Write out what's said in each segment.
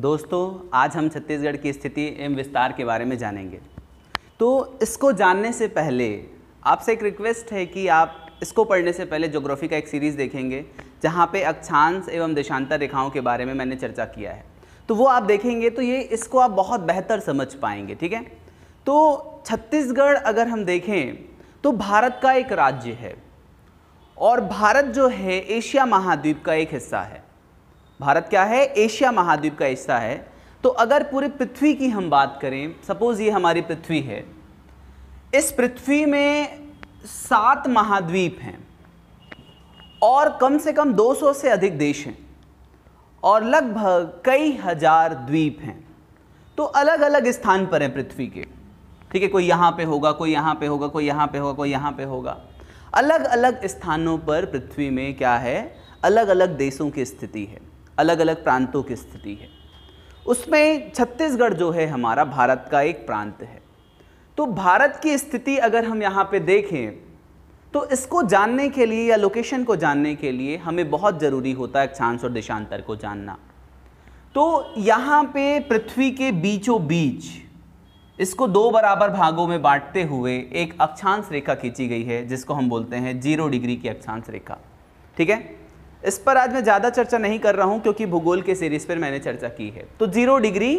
दोस्तों आज हम छत्तीसगढ़ की स्थिति एवं विस्तार के बारे में जानेंगे तो इसको जानने से पहले आपसे एक रिक्वेस्ट है कि आप इसको पढ़ने से पहले जोग्राफी का एक सीरीज़ देखेंगे जहाँ पे अक्षांश एवं देशांतर रेखाओं के बारे में मैंने चर्चा किया है तो वो आप देखेंगे तो ये इसको आप बहुत बेहतर समझ पाएंगे ठीक है तो छत्तीसगढ़ अगर हम देखें तो भारत का एक राज्य है और भारत जो है एशिया महाद्वीप का एक हिस्सा है भारत क्या है एशिया महाद्वीप का हिस्सा है तो अगर पूरी पृथ्वी की हम बात करें सपोज ये हमारी पृथ्वी है इस पृथ्वी में सात महाद्वीप हैं और कम से कम 200 से अधिक देश हैं और लगभग कई हजार द्वीप हैं तो अलग अलग स्थान पर हैं पृथ्वी के ठीक है कोई यहाँ पे होगा कोई यहाँ पे होगा कोई यहाँ पे होगा कोई यहाँ पे होगा अलग अलग स्थानों पर पृथ्वी में क्या है अलग अलग देशों की स्थिति है अलग अलग प्रांतों की स्थिति है उसमें छत्तीसगढ़ जो है हमारा भारत का एक प्रांत है तो भारत की स्थिति अगर हम यहाँ पे देखें तो इसको जानने के लिए या लोकेशन को जानने के लिए हमें बहुत ज़रूरी होता है अक्षांश और देशांतर को जानना तो यहाँ पे पृथ्वी के बीचों बीच इसको दो बराबर भागों में बांटते हुए एक अक्षांश रेखा खींची गई है जिसको हम बोलते हैं जीरो डिग्री की अक्षांश रेखा ठीक है इस पर आज मैं ज़्यादा चर्चा नहीं कर रहा हूँ क्योंकि भूगोल के सीरीज पर मैंने चर्चा की है तो जीरो डिग्री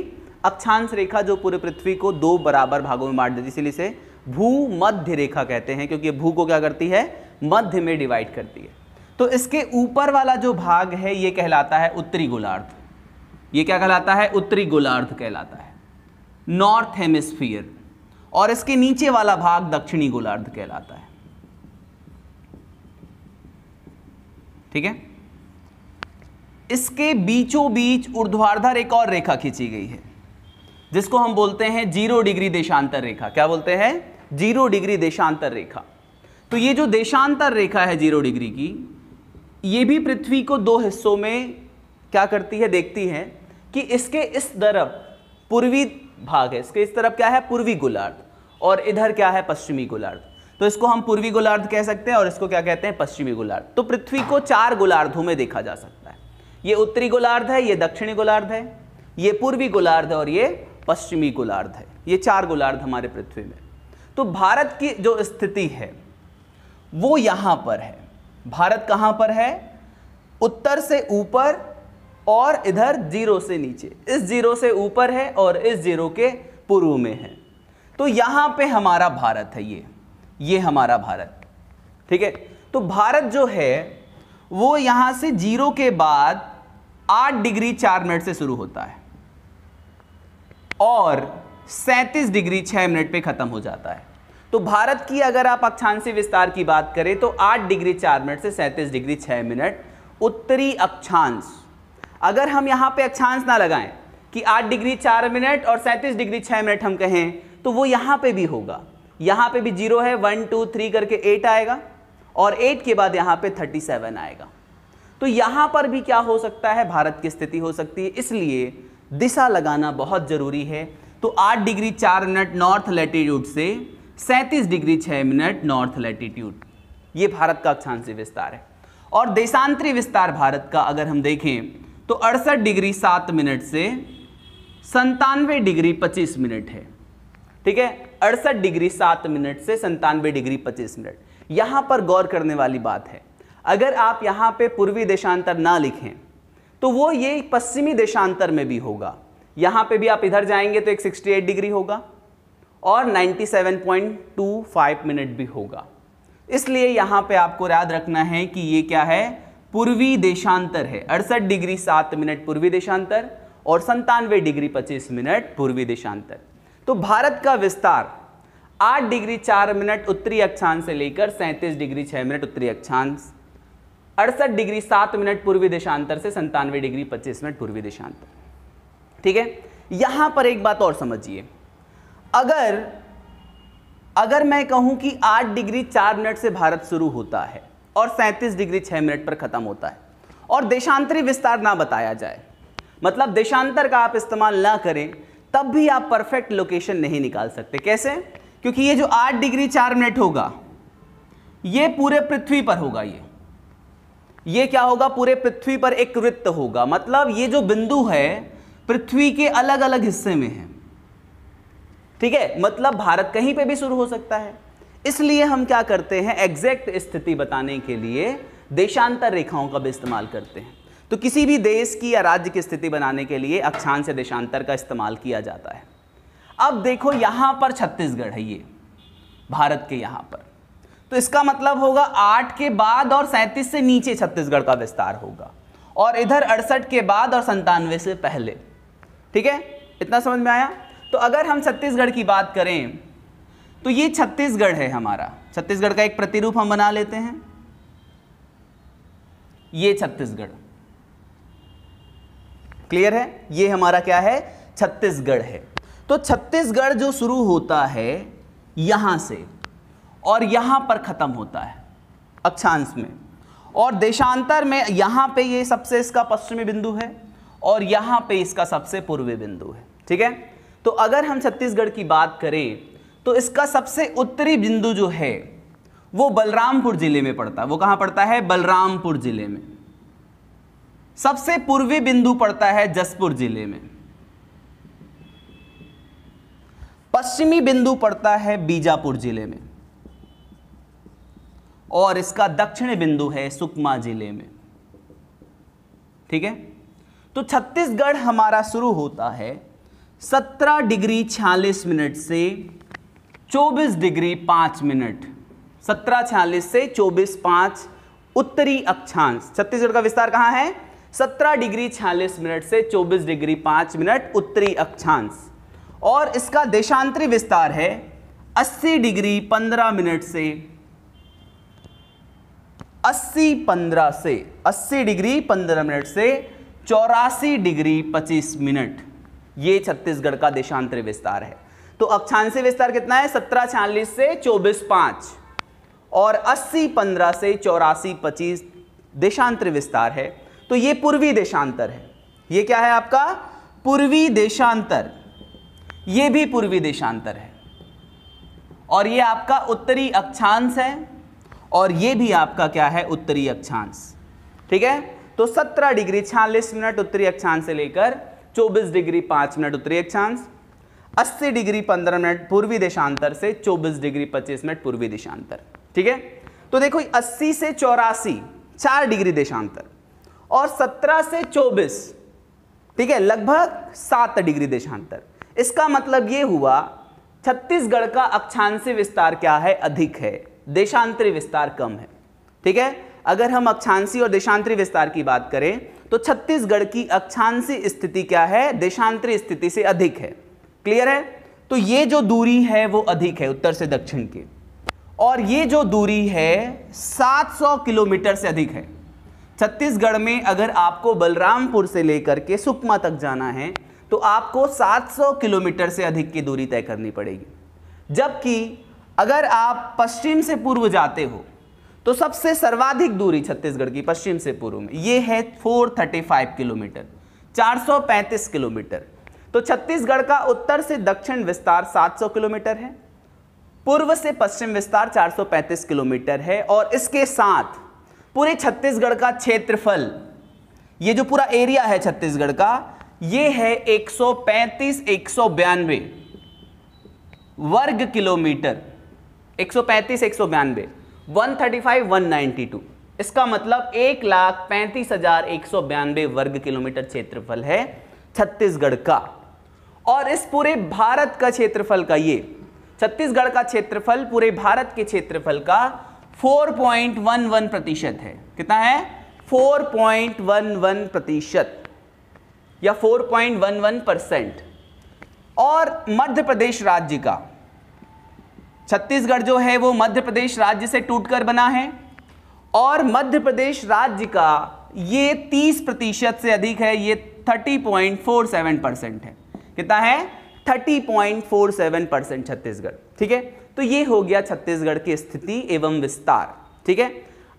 अक्षांश रेखा जो पूरे पृथ्वी को दो बराबर भागों में बांट देती इसीलिए भू मध्य रेखा कहते हैं क्योंकि भू को क्या करती है मध्य में डिवाइड करती है तो इसके ऊपर वाला जो भाग है ये कहलाता है उत्तरी गोलार्ध ये क्या कहलाता है उत्तरी गोलार्ध कहलाता है नॉर्थ हेमिस्फीयर और इसके नीचे वाला भाग दक्षिणी गोलार्ध कहलाता है ठीक है इसके बीचों बीच ऊर्ध्वाधर एक और रेखा खींची गई है जिसको हम बोलते हैं जीरो डिग्री देशांतर रेखा क्या बोलते हैं जीरो डिग्री देशांतर रेखा तो ये जो देशांतर रेखा है जीरो डिग्री की ये भी पृथ्वी को दो हिस्सों में क्या करती है देखती है कि इसके इस तरफ पूर्वी भाग है इसके इस तरफ क्या है पूर्वी गोलार्ध और इधर क्या है पश्चिमी गोलार्ध तो इसको हम पूर्वी गोलार्ध कह सकते हैं और इसको क्या कहते हैं पश्चिमी गोलार्ध तो पृथ्वी को चार गोलार्धों में देखा जा सकता है ये उत्तरी गोलार्ध है ये दक्षिणी गोलार्ध है ये पूर्वी गोलार्ध है और ये पश्चिमी गोलार्ध है ये चार गोलार्ध हमारे पृथ्वी में तो भारत की जो स्थिति है वो यहाँ पर है भारत कहाँ पर है उत्तर से ऊपर और इधर जीरो से नीचे इस जीरो से ऊपर है और इस जीरो के पूर्व में है तो यहाँ पे हमारा भारत है ये ये हमारा भारत ठीक है तो भारत जो है वो यहां से जीरो के बाद आठ डिग्री चार मिनट से शुरू होता है और सैंतीस डिग्री छह मिनट पे ख़त्म हो जाता है तो भारत की अगर आप अक्षांशी विस्तार की बात करें तो आठ डिग्री चार मिनट से सैंतीस डिग्री छह मिनट उत्तरी अक्षांश अगर हम यहां पे अक्षांश ना लगाएं कि आठ डिग्री चार मिनट और सैंतीस डिग्री छह मिनट हम कहें तो वो यहां पे भी होगा यहां पे भी जीरो है वन टू थ्री करके एट आएगा और एट के बाद यहाँ पे थर्टी सेवन आएगा तो यहाँ पर भी क्या हो सकता है भारत की स्थिति हो सकती है इसलिए दिशा लगाना बहुत ज़रूरी है तो आठ डिग्री चार मिनट नॉर्थ लेटीट्यूड से सैंतीस डिग्री छः मिनट नॉर्थ लेटीट्यूड ये भारत का अक्षांशी विस्तार है और देशांतरी विस्तार भारत का अगर हम देखें तो अड़सठ डिग्री सात मिनट से संतानवे डिग्री पच्चीस मिनट है ठीक है अड़सठ डिग्री सात मिनट से संतानवे डिग्री पच्चीस मिनट यहाँ पर गौर करने वाली बात है अगर आप यहाँ पे पूर्वी देशांतर ना लिखें तो वो ये पश्चिमी देशांतर में भी होगा यहाँ पे भी आप इधर जाएंगे तो एक 68 डिग्री होगा और 97.25 मिनट भी होगा इसलिए यहाँ पे आपको याद रखना है कि ये क्या है पूर्वी देशांतर है अड़सठ डिग्री सात मिनट पूर्वी देशांतर और संतानवे डिग्री पच्चीस मिनट पूर्वी देशांतर तो भारत का विस्तार आठ डिग्री चार मिनट उत्तरी अक्षांश से लेकर सैंतीस डिग्री छह मिनट उत्तरी अक्षांश अड़सठ डिग्री सात मिनट पूर्वी देशांतर से संतानवे डिग्री पच्चीस मिनट पूर्वी देशांतर ठीक है यहां पर एक बात और समझिए अगर अगर मैं कहूं कि आठ डिग्री चार मिनट से भारत शुरू होता है और सैंतीस डिग्री छह मिनट पर ख़त्म होता है और देशांतरी विस्तार ना बताया जाए मतलब देशांतर का आप इस्तेमाल ना करें तब भी आप परफेक्ट लोकेशन नहीं निकाल सकते कैसे क्योंकि ये जो आठ डिग्री चार मिनट होगा ये पूरे पृथ्वी पर होगा ये ये क्या होगा पूरे पृथ्वी पर एक वृत्त होगा मतलब ये जो बिंदु है पृथ्वी के अलग अलग हिस्से में है ठीक है मतलब भारत कहीं पे भी शुरू हो सकता है इसलिए हम क्या करते हैं एग्जैक्ट स्थिति बताने के लिए देशांतर रेखाओं का भी इस्तेमाल करते हैं तो किसी भी देश की या राज्य की स्थिति बनाने के लिए अक्षांश से देशांतर का इस्तेमाल किया जाता है अब देखो यहां पर छत्तीसगढ़ है ये भारत के यहां पर तो इसका मतलब होगा आठ के बाद और सैंतीस से नीचे छत्तीसगढ़ का विस्तार होगा और इधर अड़सठ के बाद और संतानवे से पहले ठीक है इतना समझ में आया तो अगर हम छत्तीसगढ़ की बात करें तो ये छत्तीसगढ़ है हमारा छत्तीसगढ़ का एक प्रतिरूप हम बना लेते हैं ये छत्तीसगढ़ क्लियर है ये हमारा क्या है छत्तीसगढ़ है तो छत्तीसगढ़ जो शुरू होता है यहां से और यहां पर ख़त्म होता है अक्षांश में और देशांतर में यहां पे ये सबसे इसका पश्चिमी बिंदु है और यहां पे इसका सबसे पूर्वी बिंदु है ठीक है तो अगर हम छत्तीसगढ़ की बात करें तो इसका सबसे उत्तरी बिंदु जो है वो बलरामपुर जिले में पड़ता है वो कहाँ पड़ता है बलरामपुर जिले में सबसे पूर्वी बिंदु पड़ता है जसपुर जिले में पश्चिमी बिंदु पड़ता है बीजापुर जिले में और इसका दक्षिणी बिंदु है सुकमा जिले में ठीक है तो छत्तीसगढ़ हमारा शुरू होता है 17 डिग्री छियालीस मिनट से 24 डिग्री 5 मिनट सत्रह छियालीस से 24 पांच उत्तरी अक्षांश छत्तीसगढ़ का विस्तार कहां है 17 डिग्री छियालीस मिनट से 24 डिग्री 5 मिनट उत्तरी अक्षांश और इसका देशांतरी विस्तार है 80 डिग्री 15 मिनट से 80 15 से 80 डिग्री 15 मिनट से चौरासी डिग्री 25 मिनट ये छत्तीसगढ़ का देशांतरी विस्तार है तो अक्षांशी विस्तार कितना है सत्रह छियालीस से चौबीस पांच और अस्सी पंद्रह से चौरासी पच्चीस देशांतर विस्तार है तो ये पूर्वी देशांतर है ये क्या है आपका पूर्वी देशांतर ये भी पूर्वी देशांतर है और ये आपका उत्तरी अक्षांश है और ये भी आपका क्या है उत्तरी अक्षांश ठीक है तो 17 डिग्री छियालीस मिनट उत्तरी अक्षांश से लेकर 24 डिग्री 5 मिनट उत्तरी अक्षांश 80 डिग्री 15 मिनट पूर्वी देशांतर से 24 डिग्री 25 मिनट पूर्वी देशांतर ठीक है तो देखो 80 से चौरासी चार डिग्री देशांतर और 17 से 24 ठीक है लगभग सात डिग्री देशांतर इसका मतलब ये हुआ छत्तीसगढ़ का अक्षांशी विस्तार क्या है अधिक है देशांतरी विस्तार कम है ठीक है अगर हम अक्षांशी और देशांतरी विस्तार की बात करें तो छत्तीसगढ़ की अक्षांशी स्थिति क्या है देशांतरी स्थिति से अधिक है क्लियर है तो ये जो दूरी है वो अधिक है उत्तर से दक्षिण की और ये जो दूरी है 700 किलोमीटर से अधिक है छत्तीसगढ़ में अगर आपको बलरामपुर से लेकर के सुकमा तक जाना है तो आपको 700 किलोमीटर से अधिक की दूरी तय करनी पड़ेगी जबकि अगर आप पश्चिम से पूर्व जाते हो तो सबसे सर्वाधिक दूरी छत्तीसगढ़ की पश्चिम से पूर्व में ये है 435 किलोमीटर 435 किलोमीटर तो छत्तीसगढ़ का उत्तर से दक्षिण विस्तार 700 किलोमीटर है पूर्व से पश्चिम विस्तार 435 किलोमीटर है और इसके साथ पूरे छत्तीसगढ़ का क्षेत्रफल ये जो पूरा एरिया है छत्तीसगढ़ का ये है 135 192 वर्ग किलोमीटर 135 192 135 192 इसका मतलब एक लाख पैंतीस हजार एक सौ बयानवे वर्ग किलोमीटर क्षेत्रफल है छत्तीसगढ़ का और इस पूरे भारत का क्षेत्रफल का ये छत्तीसगढ़ का क्षेत्रफल पूरे भारत के क्षेत्रफल का 4.11 प्रतिशत है कितना है 4.11 प्रतिशत या 4.11 परसेंट और मध्य प्रदेश राज्य का छत्तीसगढ़ जो है वो मध्य प्रदेश राज्य से टूटकर बना है और मध्य प्रदेश राज्य का ये 30 प्रतिशत से अधिक है ये 30.47 परसेंट है कितना है 30.47 परसेंट छत्तीसगढ़ ठीक है तो ये हो गया छत्तीसगढ़ की स्थिति एवं विस्तार ठीक है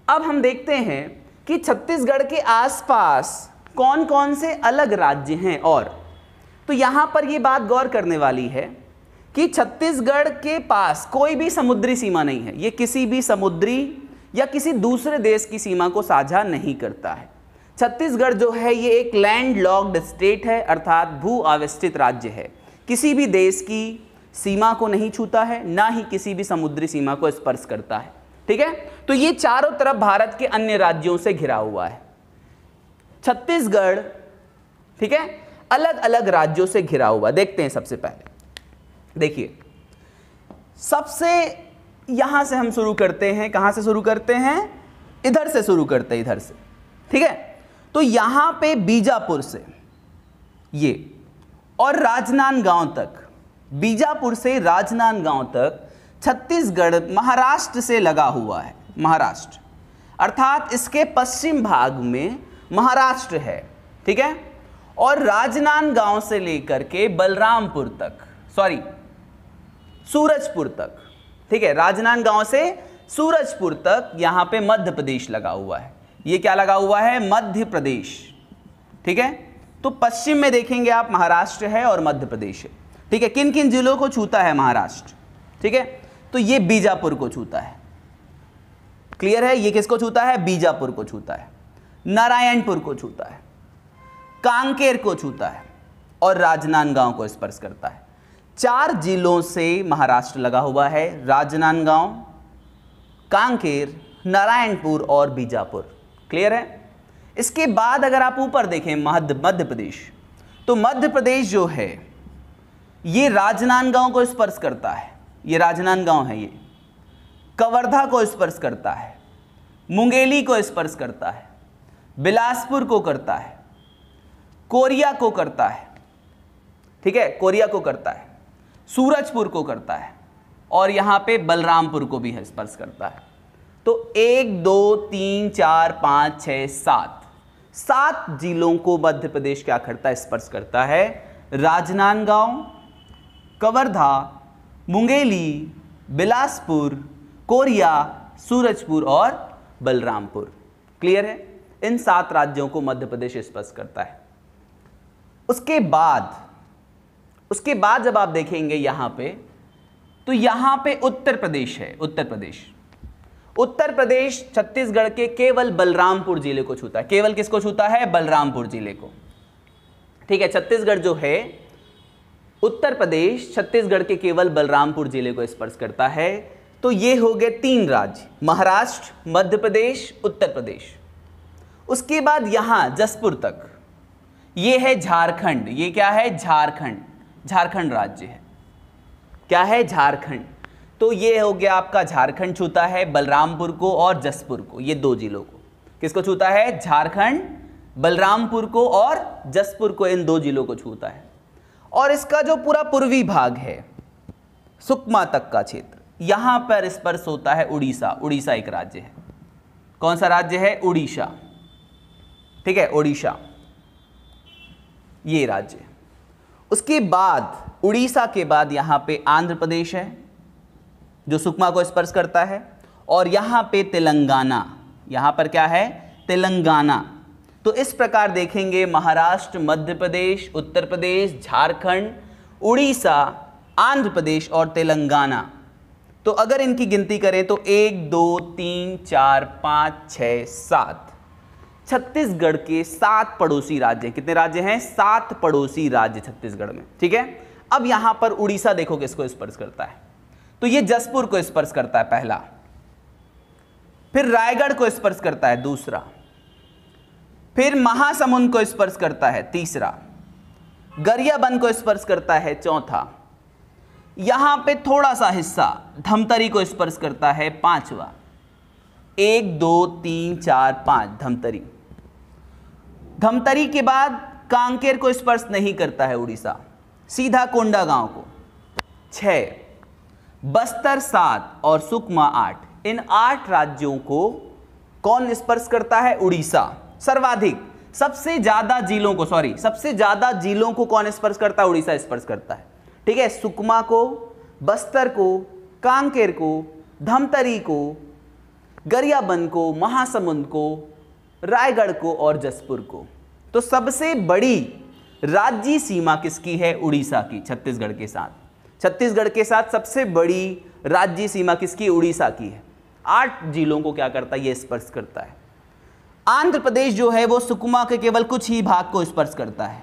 अब हम देखते हैं कि छत्तीसगढ़ के आसपास कौन कौन से अलग राज्य हैं और तो यहाँ पर यह बात गौर करने वाली है कि छत्तीसगढ़ के पास कोई भी समुद्री सीमा नहीं है ये किसी भी समुद्री या किसी दूसरे देश की सीमा को साझा नहीं करता है छत्तीसगढ़ जो है ये एक लैंड लॉक्ड स्टेट है अर्थात भू आवेष्टित राज्य है किसी भी देश की सीमा को नहीं छूता है ना ही किसी भी समुद्री सीमा को स्पर्श करता है ठीक है तो ये चारों तरफ भारत के अन्य राज्यों से घिरा हुआ है छत्तीसगढ़ ठीक है अलग अलग राज्यों से घिरा हुआ देखते हैं सबसे पहले देखिए सबसे यहां से हम शुरू करते हैं कहां से शुरू करते हैं इधर से शुरू करते हैं इधर से ठीक है तो यहां पे बीजापुर से ये और राजनांदगांव तक बीजापुर से राजनांदगांव तक छत्तीसगढ़ महाराष्ट्र से लगा हुआ है महाराष्ट्र अर्थात इसके पश्चिम भाग में महाराष्ट्र है ठीक है और राजनांदगांव से लेकर के बलरामपुर तक सॉरी सूरजपुर तक ठीक है राजनांदगांव से सूरजपुर तक यहां पे मध्य प्रदेश लगा हुआ है ये क्या लगा हुआ है मध्य प्रदेश ठीक है तो पश्चिम में देखेंगे आप महाराष्ट्र है और मध्य प्रदेश है ठीक है किन किन जिलों को छूता है महाराष्ट्र ठीक है तो ये बीजापुर को छूता है क्लियर है ये किसको छूता है बीजापुर को छूता है नारायणपुर को छूता है कांकेर को छूता है और राजनांदगांव को स्पर्श करता है चार जिलों से महाराष्ट्र लगा हुआ है राजनांदगांव कांकेर नारायणपुर और बीजापुर क्लियर है इसके बाद अगर आप ऊपर देखें मध्य मध्य प्रदेश तो मध्य प्रदेश जो है ये राजनांदगांव को स्पर्श करता है ये राजनांदगांव है ये कवर्धा को स्पर्श करता है मुंगेली को स्पर्श करता है बिलासपुर को करता है कोरिया को करता है ठीक है कोरिया को करता है सूरजपुर को करता है और यहां पे बलरामपुर को भी स्पर्श करता है तो एक दो तीन चार पाँच छ सात सात जिलों को मध्य प्रदेश क्या करता है स्पर्श करता है राजनांदगांव कवर्धा मुंगेली बिलासपुर कोरिया सूरजपुर और बलरामपुर क्लियर है इन सात राज्यों को मध्य प्रदेश स्पर्श करता है उसके बाद उसके बाद जब आप देखेंगे यहां पे तो यहां पे उत्तर प्रदेश है उत्तर प्रदेश उत्तर प्रदेश छत्तीसगढ़ के केवल बलरामपुर जिले को छूता है केवल किसको छूता है बलरामपुर जिले को ठीक है छत्तीसगढ़ जो है उत्तर प्रदेश छत्तीसगढ़ के केवल बलरामपुर जिले को स्पर्श करता है तो ये हो गए तीन राज्य महाराष्ट्र मध्य प्रदेश उत्तर प्रदेश उसके बाद यहाँ जसपुर तक ये है झारखंड ये क्या है झारखंड झारखंड राज्य है क्या है झारखंड तो ये हो गया आपका झारखंड छूता है बलरामपुर को और जसपुर को ये दो जिलों को किसको छूता है झारखंड बलरामपुर को और जसपुर को इन दो जिलों को छूता है और इसका जो पूरा पूर्वी भाग है सुकमा तक का क्षेत्र यहां पर स्पर्श होता है उड़ीसा उड़ीसा एक राज्य है कौन सा राज्य है उड़ीसा ठीक है उड़ीसा ये राज्य उसके बाद उड़ीसा के बाद यहां पे आंध्र प्रदेश है जो सुकमा को स्पर्श करता है और यहां पे तेलंगाना यहां पर क्या है तेलंगाना तो इस प्रकार देखेंगे महाराष्ट्र मध्य प्रदेश उत्तर प्रदेश झारखंड उड़ीसा आंध्र प्रदेश और तेलंगाना तो अगर इनकी गिनती करें तो एक दो तीन चार पाँच छ सात छत्तीसगढ़ के सात पड़ोसी राज्य कितने राज्य हैं सात पड़ोसी राज्य छत्तीसगढ़ में ठीक है अब यहां पर उड़ीसा देखो किसको स्पर्श करता है तो ये जसपुर को स्पर्श करता है पहला फिर रायगढ़ को स्पर्श करता है दूसरा फिर महासमुंद को स्पर्श करता है तीसरा गरियाबंद को स्पर्श करता है चौथा यहां पे थोड़ा सा हिस्सा धमतरी को स्पर्श करता है पांचवा एक दो तीन चार पांच धमतरी धमतरी के बाद कांकेर को स्पर्श नहीं करता है उड़ीसा सीधा कोंडा गांव को छ बस्तर सात और सुकमा आठ इन आठ राज्यों को कौन स्पर्श करता है उड़ीसा सर्वाधिक सबसे ज़्यादा जिलों को सॉरी सबसे ज़्यादा जिलों को कौन स्पर्श करता है उड़ीसा स्पर्श करता है ठीक है सुकमा को बस्तर को कांकेर को धमतरी को गरियाबंद को महासमुंद को रायगढ़ को और जसपुर को तो सबसे बड़ी राज्य सीमा किसकी है उड़ीसा की छत्तीसगढ़ के साथ छत्तीसगढ़ के साथ सबसे बड़ी राज्य सीमा किसकी उड़ीसा की है आठ जिलों को क्या करता है ये स्पर्श करता है आंध्र प्रदेश जो है वो सुकमा के केवल कुछ ही भाग को स्पर्श करता है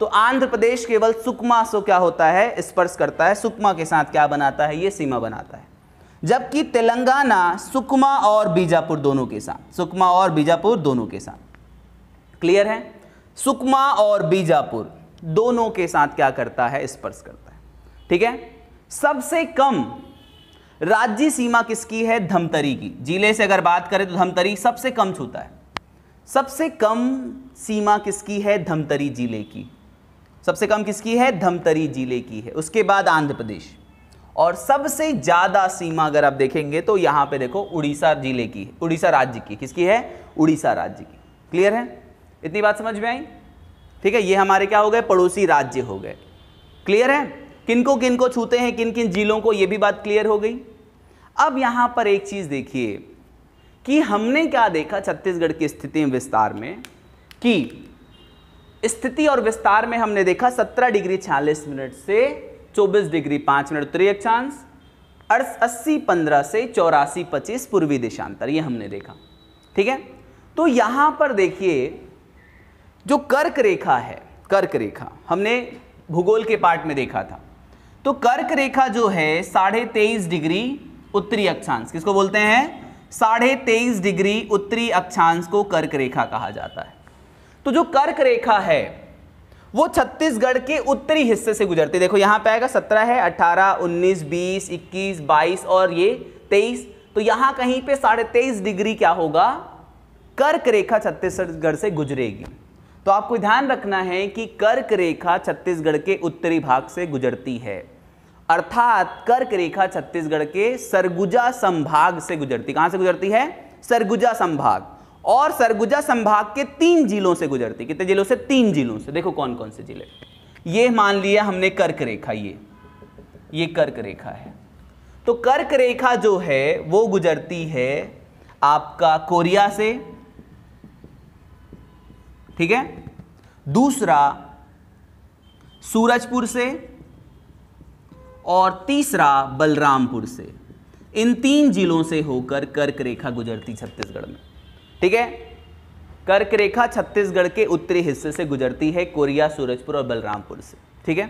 तो आंध्र प्रदेश केवल सुकमा सो क्या होता है स्पर्श करता है सुकमा के साथ क्या बनाता है ये सीमा बनाता है जबकि तेलंगाना सुकमा और बीजापुर दोनों के साथ सुकमा और बीजापुर दोनों के साथ क्लियर है सुकमा और बीजापुर दोनों के साथ क्या करता है स्पर्श करता है ठीक है सबसे कम राज्य सीमा किसकी है धमतरी की जिले से अगर बात करें तो धमतरी सबसे कम छूता है सबसे कम सीमा किसकी है धमतरी जिले की सबसे कम किसकी है धमतरी जिले की है उसके बाद आंध्र प्रदेश और सबसे ज़्यादा सीमा अगर आप देखेंगे तो यहां पे देखो उड़ीसा जिले की उड़ीसा राज्य की किसकी है उड़ीसा राज्य की क्लियर है इतनी बात समझ में आई ठीक है ये हमारे क्या हो गए पड़ोसी राज्य हो गए क्लियर है किनको किनको छूते हैं किन किन जिलों को ये भी बात क्लियर हो गई अब यहां पर एक चीज़ देखिए कि हमने क्या देखा छत्तीसगढ़ की स्थिति विस्तार में कि स्थिति और विस्तार में हमने देखा 17 डिग्री छियालीस मिनट से 24 डिग्री पांच मिनट उत्तरी अक्षांश अस्सी पंद्रह से चौरासी पच्चीस पूर्वी देशांतर ये हमने देखा ठीक है तो यहां पर देखिए जो कर्क रेखा है कर्क रेखा हमने भूगोल के पार्ट में देखा था तो कर्क रेखा जो है साढ़े तेईस डिग्री उत्तरी अक्षांश किसको बोलते हैं साढ़े तेईस डिग्री उत्तरी अक्षांश को कर्क रेखा कहा जाता है तो जो कर्क रेखा है वो छत्तीसगढ़ के उत्तरी हिस्से से गुजरती है देखो यहाँ पे आएगा सत्रह है अट्ठारह उन्नीस बीस इक्कीस बाईस और ये तेईस तो यहाँ कहीं पे साढ़े तेईस डिग्री क्या होगा कर्क रेखा छत्तीसगढ़ से गुजरेगी तो आपको ध्यान रखना है कि कर्क रेखा छत्तीसगढ़ के उत्तरी भाग से गुजरती है अर्थात कर्क रेखा छत्तीसगढ़ के सरगुजा संभाग से गुजरती कहाँ से गुजरती है सरगुजा संभाग और सरगुजा संभाग के तीन जिलों से गुजरती कितने जिलों से तीन जिलों से देखो कौन कौन से जिले ये मान लिया हमने कर्क रेखा ये ये कर्क रेखा है तो कर्क रेखा जो है वो गुजरती है आपका कोरिया से ठीक है दूसरा सूरजपुर से और तीसरा बलरामपुर से इन तीन जिलों से होकर कर्क रेखा गुजरती छत्तीसगढ़ में ठीक है कर्क रेखा छत्तीसगढ़ के उत्तरी हिस्से से गुजरती है कोरिया सूरजपुर और बलरामपुर से ठीक है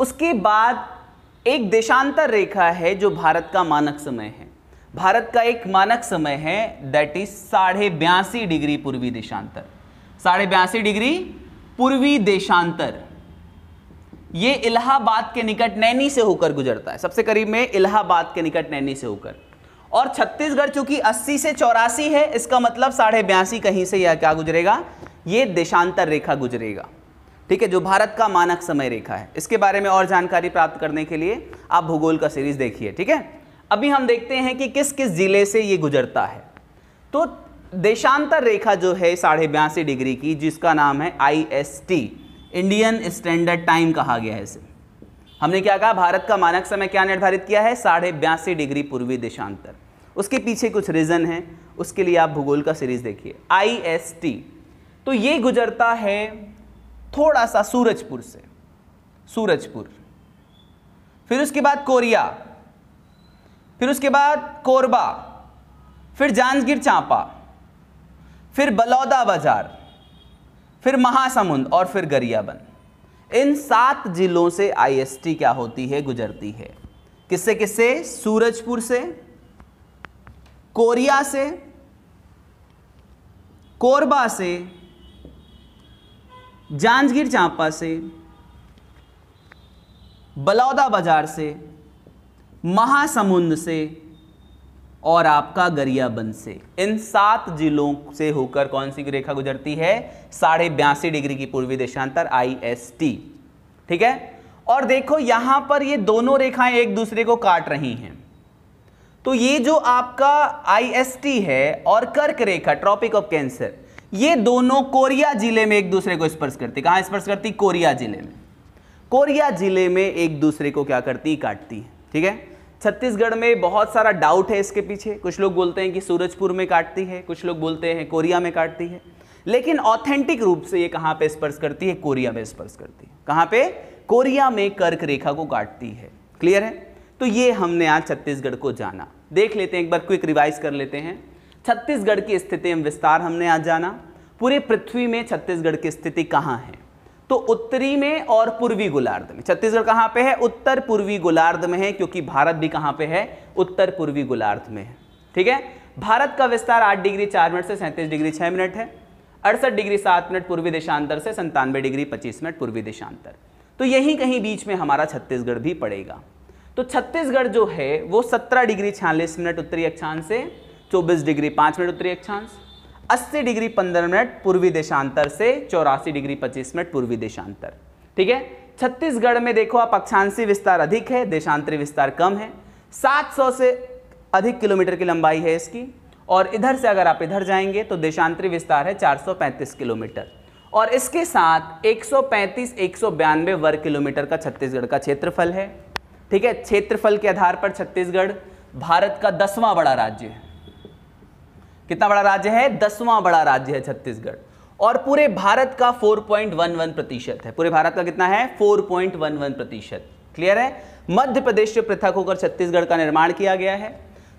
उसके बाद एक देशांतर रेखा है जो भारत का मानक समय है भारत का एक मानक समय है दैट इज साढ़े बयासी डिग्री पूर्वी देशांतर साढ़े बयासी डिग्री पूर्वी देशांतर यह इलाहाबाद के निकट नैनी से होकर गुजरता है सबसे करीब में इलाहाबाद के निकट नैनी से होकर और छत्तीसगढ़ चूंकि 80 से चौरासी है इसका मतलब साढ़े बयासी कहीं से यह क्या गुजरेगा ये देशांतर रेखा गुजरेगा ठीक है जो भारत का मानक समय रेखा है इसके बारे में और जानकारी प्राप्त करने के लिए आप भूगोल का सीरीज देखिए ठीक है अभी हम देखते हैं कि किस किस जिले से ये गुजरता है तो देशांतर रेखा जो है साढ़े बयासी डिग्री की जिसका नाम है I S T Indian standard time कहा गया है इसे हमने क्या कहा भारत का मानक समय क्या निर्धारित किया है साढ़े बयासी डिग्री पूर्वी देशांतर उसके पीछे कुछ रीज़न है उसके लिए आप भूगोल का सीरीज़ देखिए आई एस टी तो ये गुजरता है थोड़ा सा सूरजपुर से सूरजपुर फिर उसके बाद कोरिया फिर उसके बाद कोरबा फिर जांजगीर चांपा फिर बलौदा बाजार फिर महासमुंद और फिर गरियाबंद इन सात जिलों से आईएसटी क्या होती है गुजरती है किससे किससे सूरजपुर से कोरिया से कोरबा से जांजगीर चांपा से बलौदा बाजार से महासमुंद से और आपका गरियाबंद से इन सात जिलों से होकर कौन सी रेखा गुजरती है साढ़े बयासी डिग्री की पूर्वी देशांतर आई एस टी ठीक है और देखो यहां पर ये दोनों रेखाएं एक दूसरे को काट रही हैं तो ये जो आपका आईएसटी है और कर्क रेखा ट्रॉपिक ऑफ कैंसर ये दोनों कोरिया जिले में एक दूसरे को स्पर्श करती कहां स्पर्श करती कोरिया जिले में कोरिया जिले में एक दूसरे को क्या करती काटती है ठीक है छत्तीसगढ़ में बहुत सारा डाउट है इसके पीछे कुछ लोग बोलते हैं कि सूरजपुर में काटती है कुछ लोग बोलते हैं कोरिया में काटती है लेकिन ऑथेंटिक रूप से ये कहां पे स्पर्श करती है कोरिया में स्पर्श करती है कहां पे कोरिया में कर्क रेखा को काटती है क्लियर है तो ये हमने आज छत्तीसगढ़ को जाना देख लेते हैं एक बार क्विक रिवाइज कर लेते हैं छत्तीसगढ़ की स्थिति एवं विस्तार हमने आज जाना पूरे पृथ्वी में छत्तीसगढ़ की स्थिति कहाँ है तो उत्तरी में और पूर्वी गोलार्ध में छत्तीसगढ़ कहाँ पे है उत्तर पूर्वी गोलार्ध में है क्योंकि भारत भी कहाँ पे है उत्तर पूर्वी गोलार्ध में है ठीक है भारत का विस्तार आठ डिग्री चार मिनट से सैंतीस डिग्री छः मिनट है अड़सठ डिग्री सात मिनट पूर्वी देशांतर से संतानवे डिग्री पच्चीस मिनट पूर्वी देशांतर तो यहीं कहीं बीच में हमारा छत्तीसगढ़ भी पड़ेगा तो छत्तीसगढ़ जो है वो 17 डिग्री छियालीस मिनट उत्तरी अक्षांश से 24 डिग्री 5 मिनट उत्तरी अक्षांश 80 डिग्री 15 मिनट पूर्वी देशांतर से चौरासी डिग्री 25 मिनट पूर्वी देशांतर ठीक है छत्तीसगढ़ में देखो आप अक्षांशी विस्तार अधिक है देशांतरी विस्तार कम है 700 से अधिक किलोमीटर की लंबाई है इसकी और इधर से अगर आप इधर जाएंगे तो देशांतरी विस्तार है पैंतीस किलोमीटर और इसके साथ पैंतीस एक वर्ग किलोमीटर का छत्तीसगढ़ का क्षेत्रफल है ठीक है क्षेत्रफल के आधार पर छत्तीसगढ़ भारत का दसवां बड़ा राज्य है कितना बड़ा राज्य है दसवां बड़ा राज्य है छत्तीसगढ़ और पूरे भारत का 4.11 प्रतिशत है पूरे भारत का कितना है 4.11 प्रतिशत क्लियर है मध्य प्रदेश से पृथक होकर छत्तीसगढ़ का निर्माण किया गया है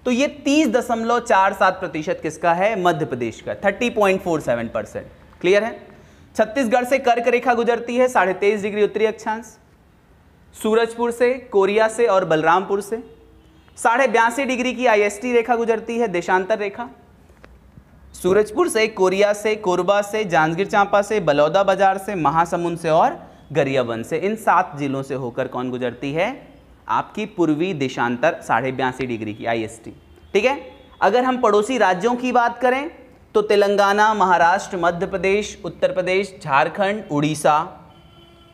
तो ये तीस दशमलव चार सात प्रतिशत किसका है मध्य प्रदेश का thirty point four seven percent clear है छत्तीसगढ़ से कर्क रेखा गुजरती है साढ़े तेईस डिग्री उत्तरी अक्षांश सूरजपुर से कोरिया से और बलरामपुर से साढ़े बयासी डिग्री की आईएसटी रेखा गुजरती है देशांतर रेखा सूरजपुर से कोरिया से कोरबा से जांजगीर चांपा से बलौदा बाजार से महासमुंद से और गरियाबंद से इन सात जिलों से होकर कौन गुजरती है आपकी पूर्वी देशांतर साढ़े बयासी डिग्री की आईएसटी ठीक है अगर हम पड़ोसी राज्यों की बात करें तो तेलंगाना महाराष्ट्र मध्य प्रदेश उत्तर प्रदेश झारखंड उड़ीसा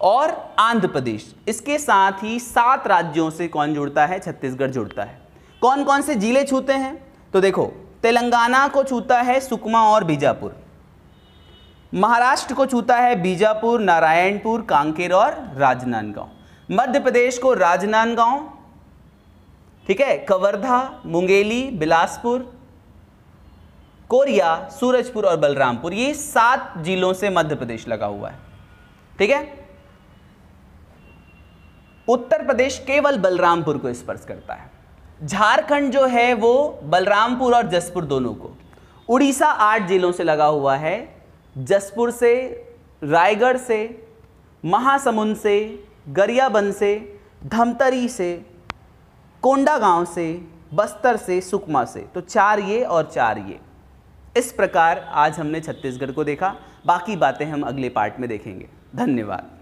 और आंध्र प्रदेश इसके साथ ही सात राज्यों से कौन जुड़ता है छत्तीसगढ़ जुड़ता है कौन कौन से जिले छूते हैं तो देखो तेलंगाना को छूता है सुकमा और बीजापुर महाराष्ट्र को छूता है बीजापुर नारायणपुर कांकेर और राजनांदगांव मध्य प्रदेश को राजनांदगांव ठीक है कवर्धा मुंगेली बिलासपुर कोरिया सूरजपुर और बलरामपुर ये सात जिलों से मध्य प्रदेश लगा हुआ है ठीक है उत्तर प्रदेश केवल बलरामपुर को स्पर्श करता है झारखंड जो है वो बलरामपुर और जसपुर दोनों को उड़ीसा आठ जिलों से लगा हुआ है जसपुर से रायगढ़ से महासमुंद से गरियाबंद से धमतरी से कोंडा गांव से बस्तर से सुकमा से तो चार ये और चार ये इस प्रकार आज हमने छत्तीसगढ़ को देखा बाकी बातें हम अगले पार्ट में देखेंगे धन्यवाद